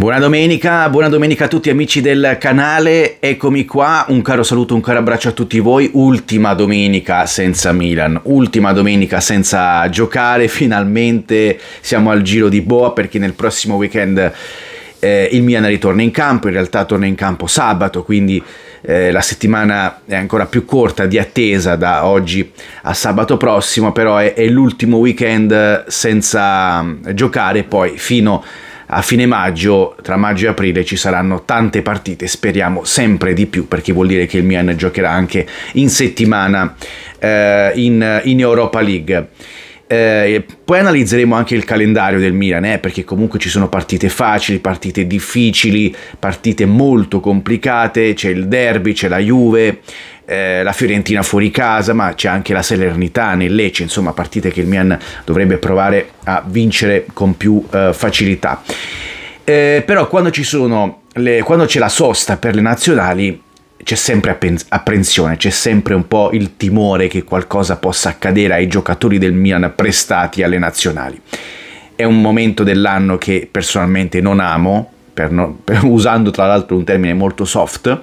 Buona domenica, buona domenica a tutti amici del canale, eccomi qua, un caro saluto, un caro abbraccio a tutti voi, ultima domenica senza Milan, ultima domenica senza giocare, finalmente siamo al giro di boa perché nel prossimo weekend eh, il Milan ritorna in campo, in realtà torna in campo sabato, quindi eh, la settimana è ancora più corta di attesa da oggi a sabato prossimo, però è, è l'ultimo weekend senza mm, giocare, poi fino a a fine maggio, tra maggio e aprile ci saranno tante partite, speriamo sempre di più, perché vuol dire che il Milan giocherà anche in settimana eh, in, in, Europa League. Eh, poi analizzeremo anche il calendario del Milan, eh, perché comunque ci sono partite facili, partite difficili, partite molto complicate, c'è il derby, c'è la Juve, eh, la Fiorentina fuori casa, ma c'è anche la Salernitana, il Lecce, insomma partite che il Milan dovrebbe provare a vincere con più eh, facilità. Eh, però quando, le, quando c'è la sosta per le nazionali c'è sempre apprensione, c'è sempre un po' il timore che qualcosa possa accadere ai giocatori del Milan prestati alle nazionali. È un momento dell'anno che personalmente non amo, per no, per, usando tra l'altro un termine molto soft,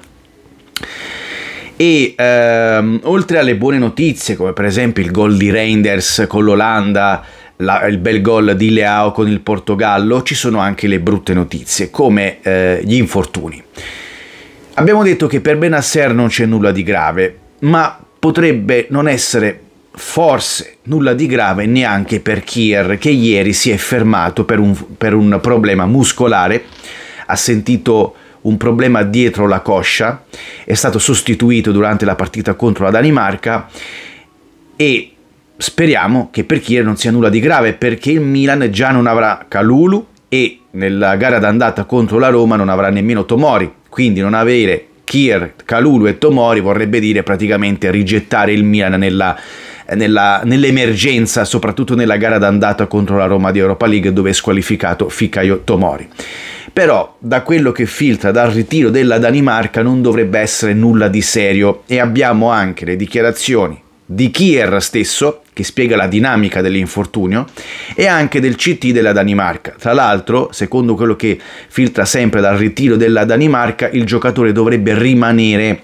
e ehm, oltre alle buone notizie come per esempio il gol di Reinders con l'Olanda la, il bel gol di Leao con il Portogallo, ci sono anche le brutte notizie, come eh, gli infortuni. Abbiamo detto che per Benasser non c'è nulla di grave, ma potrebbe non essere forse nulla di grave neanche per Kier, che ieri si è fermato per un, per un problema muscolare, ha sentito un problema dietro la coscia, è stato sostituito durante la partita contro la Danimarca e speriamo che per Kier non sia nulla di grave perché il Milan già non avrà Calulu e nella gara d'andata contro la Roma non avrà nemmeno Tomori, quindi non avere Kier, Calulu e Tomori vorrebbe dire praticamente rigettare il Milan nella, nella, nell'emergenza, soprattutto nella gara d'andata contro la Roma di Europa League dove è squalificato Ficaio Tomori però da quello che filtra dal ritiro della Danimarca non dovrebbe essere nulla di serio e abbiamo anche le dichiarazioni di Kier stesso, che spiega la dinamica dell'infortunio, e anche del CT della Danimarca. Tra l'altro, secondo quello che filtra sempre dal ritiro della Danimarca, il giocatore dovrebbe rimanere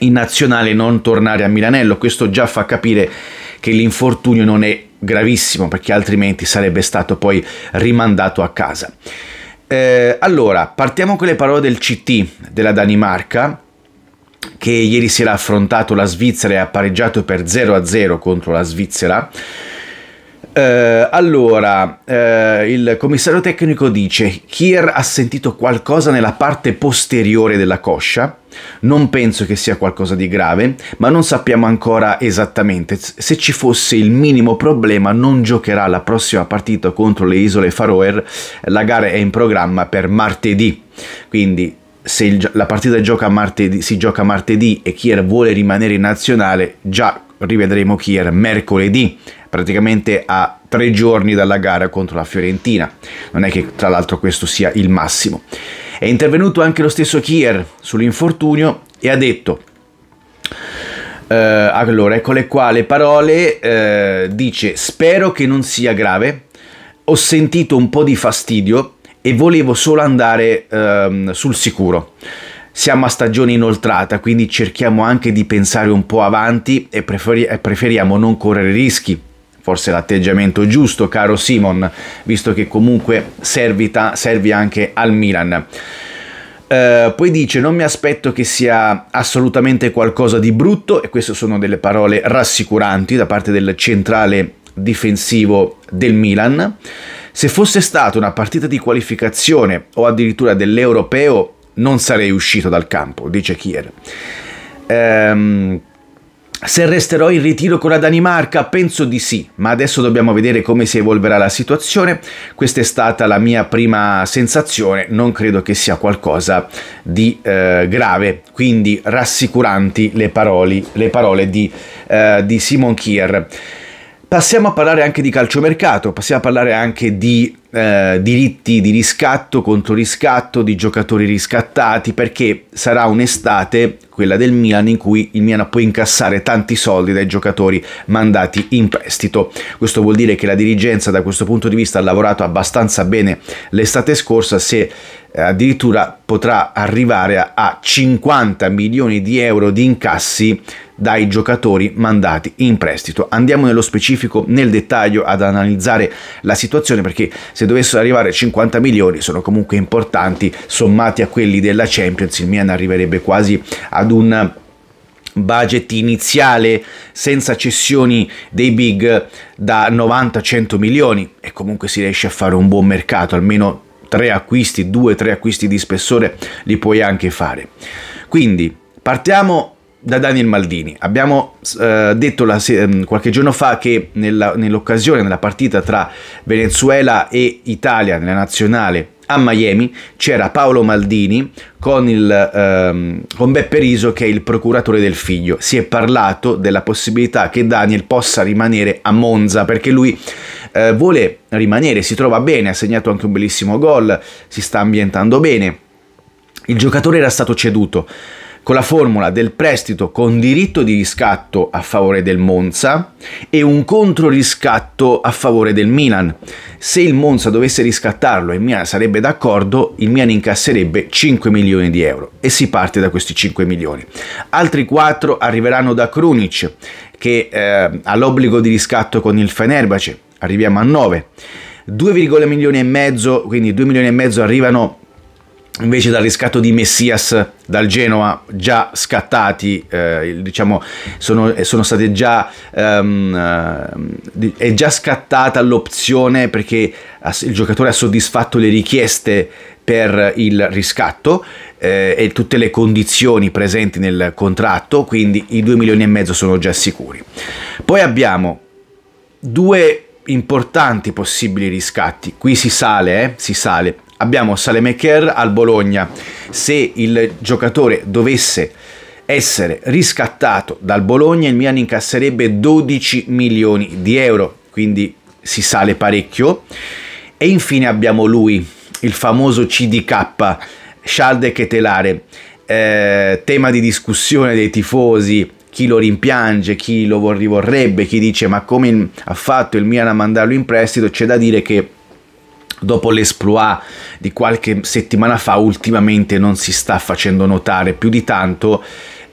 in nazionale e non tornare a Milanello. Questo già fa capire che l'infortunio non è gravissimo, perché altrimenti sarebbe stato poi rimandato a casa. Eh, allora, partiamo con le parole del CT della Danimarca, che ieri sera ha affrontato la Svizzera e ha pareggiato per 0-0 contro la Svizzera. Eh, allora, eh, il commissario tecnico dice: Kier ha sentito qualcosa nella parte posteriore della coscia. Non penso che sia qualcosa di grave, ma non sappiamo ancora esattamente. Se ci fosse il minimo problema, non giocherà la prossima partita contro le isole Faroe. La gara è in programma per martedì. Quindi, se il, la partita gioca martedì, si gioca martedì e Kier vuole rimanere in nazionale, già rivedremo Kier mercoledì praticamente a tre giorni dalla gara contro la Fiorentina. Non è che tra l'altro questo sia il massimo. È intervenuto anche lo stesso Kier sull'infortunio e ha detto eh, allora, eccole qua le parole, eh, dice spero che non sia grave, ho sentito un po' di fastidio e volevo solo andare eh, sul sicuro. Siamo a stagione inoltrata, quindi cerchiamo anche di pensare un po' avanti e preferi- preferiamo non correre rischi forse l'atteggiamento giusto, caro Simon, visto che comunque servita, servi anche al Milan. Uh, poi dice: Non mi aspetto che sia assolutamente qualcosa di brutto, e queste sono delle parole rassicuranti da parte del centrale difensivo del Milan. Se fosse stata una partita di qualificazione o addirittura dell'europeo, non sarei uscito dal campo, dice Kier. Ehm. Um, se resterò in ritiro con la Danimarca, penso di sì, ma adesso dobbiamo vedere come si evolverà la situazione. Questa è stata la mia prima sensazione, non credo che sia qualcosa di eh, grave, quindi rassicuranti le, paroli, le parole di, eh, di Simon Kier. Passiamo a parlare anche di calciomercato, passiamo a parlare anche di eh, diritti di riscatto contro riscatto di giocatori riscattati perché sarà un'estate quella del Milan in cui il Milan può incassare tanti soldi dai giocatori mandati in prestito. Questo vuol dire che la dirigenza da questo punto di vista ha lavorato abbastanza bene l'estate scorsa se eh, addirittura potrà arrivare a 50 milioni di euro di incassi dai giocatori mandati in prestito. Andiamo nello specifico, nel dettaglio ad analizzare la situazione perché se se dovessero arrivare 50 milioni sono comunque importanti, sommati a quelli della Champions il Milan arriverebbe quasi ad un budget iniziale senza cessioni dei big da 90-100 milioni e comunque si riesce a fare un buon mercato, almeno tre acquisti, due, tre acquisti di spessore li puoi anche fare. Quindi partiamo da Daniel Maldini. Abbiamo eh, detto la, mm, qualche giorno fa che nella, nell'occasione nella partita tra Venezuela e Italia nella nazionale a Miami c'era Paolo Maldini con, il, ehm, con Beppe Riso che è il procuratore del figlio. Si è parlato della possibilità che Daniel possa rimanere a Monza perché lui eh, vuole rimanere, si trova bene, ha segnato anche un bellissimo gol, si sta ambientando bene. Il giocatore era stato ceduto con la formula del prestito con diritto di riscatto a favore del Monza e un controriscatto a favore del Milan. Se il Monza dovesse riscattarlo e il Milan sarebbe d'accordo, il Milan incasserebbe 5 milioni di euro e si parte da questi 5 milioni. Altri 4 arriveranno da Krunic che eh, ha l'obbligo di riscatto con il Fenerbahce, arriviamo a 9. 2,5 milioni e mezzo, quindi 2 milioni e mezzo arrivano invece dal riscatto di Messias dal Genoa già scattati, eh, diciamo, sono, eh, sono, state già, um, uh, è già scattata l'opzione perché il giocatore ha soddisfatto le richieste per il riscatto eh, e tutte le condizioni presenti nel contratto, quindi i 2 milioni e mezzo sono già sicuri. Poi abbiamo due importanti possibili riscatti, qui si sale, eh, si sale abbiamo Salemeker al Bologna. Se il giocatore dovesse essere riscattato dal Bologna, il Milan incasserebbe 12 milioni di euro, quindi si sale parecchio. E infine abbiamo lui, il famoso CDK, Scialde Ketelare, eh, tema di discussione dei tifosi, chi lo rimpiange, chi lo rivorrebbe, chi dice ma come ha fatto il Milan a mandarlo in prestito, c'è da dire che dopo l'esploit di qualche settimana fa, ultimamente non si sta facendo notare più di tanto.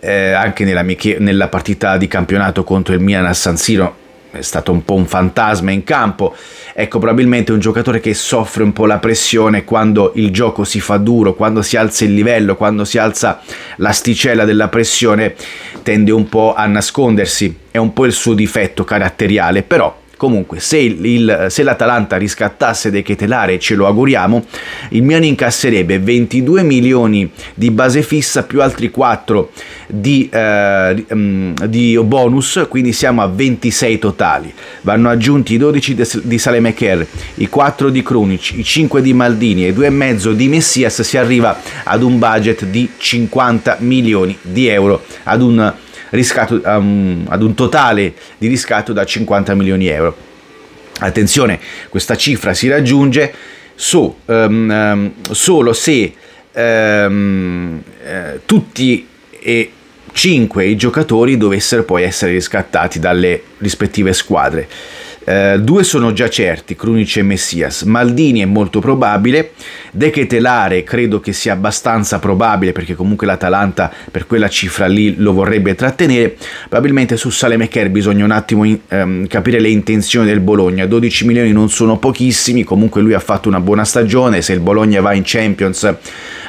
Eh, anche nella, nella partita di campionato contro il Milan a San Siro è stato un po' un fantasma in campo. Ecco, probabilmente un giocatore che soffre un po' la pressione quando il gioco si fa duro, quando si alza il livello, quando si alza l'asticella della pressione, tende un po' a nascondersi. È un po' il suo difetto caratteriale, però Comunque, se, il, il, se l'Atalanta riscattasse De Ketelare ce lo auguriamo, il Milan incasserebbe 22 milioni di base fissa più altri 4 di, eh, mm, di bonus, quindi siamo a 26 totali. Vanno aggiunti i 12 di Salemeker, i 4 di Krunic, i 5 di Maldini e i 2,5 di Messias, si arriva ad un budget di 50 milioni di euro, ad un riscatto, um, ad un totale di riscatto da 50 milioni di euro. Attenzione, questa cifra si raggiunge su, um, um, solo se um, eh, tutti e cinque i giocatori dovessero poi essere riscattati dalle rispettive squadre. Eh, due sono già certi, Crunic e Messias. Maldini è molto probabile, De Ketelare credo che sia abbastanza probabile perché comunque l'Atalanta per quella cifra lì lo vorrebbe trattenere. Probabilmente su Salemecher bisogna un attimo in, ehm, capire le intenzioni del Bologna. 12 milioni non sono pochissimi, comunque lui ha fatto una buona stagione, se il Bologna va in Champions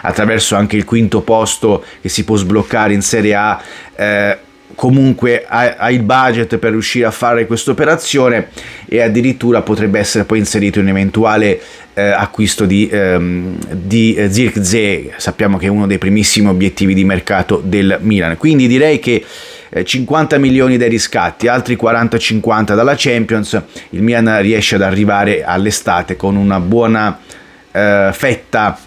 attraverso anche il quinto posto che si può sbloccare in Serie A eh, comunque ha, ha il budget per riuscire a fare questa operazione e addirittura potrebbe essere poi inserito in eventuale eh, acquisto di, ehm, di Zirkzee, sappiamo che è uno dei primissimi obiettivi di mercato del Milan. Quindi direi che 50 eh, milioni dai riscatti, altri 40-50 dalla Champions, il Milan riesce ad arrivare all'estate con una buona eh, fetta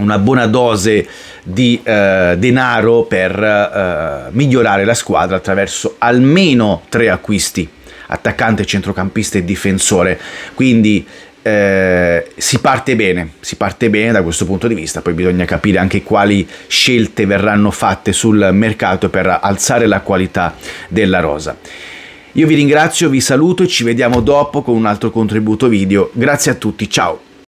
una buona dose di eh, denaro per eh, migliorare la squadra attraverso almeno tre acquisti, attaccante, centrocampista e difensore. Quindi eh, si parte bene, si parte bene da questo punto di vista, poi bisogna capire anche quali scelte verranno fatte sul mercato per alzare la qualità della rosa. Io vi ringrazio, vi saluto e ci vediamo dopo con un altro contributo video. Grazie a tutti, ciao!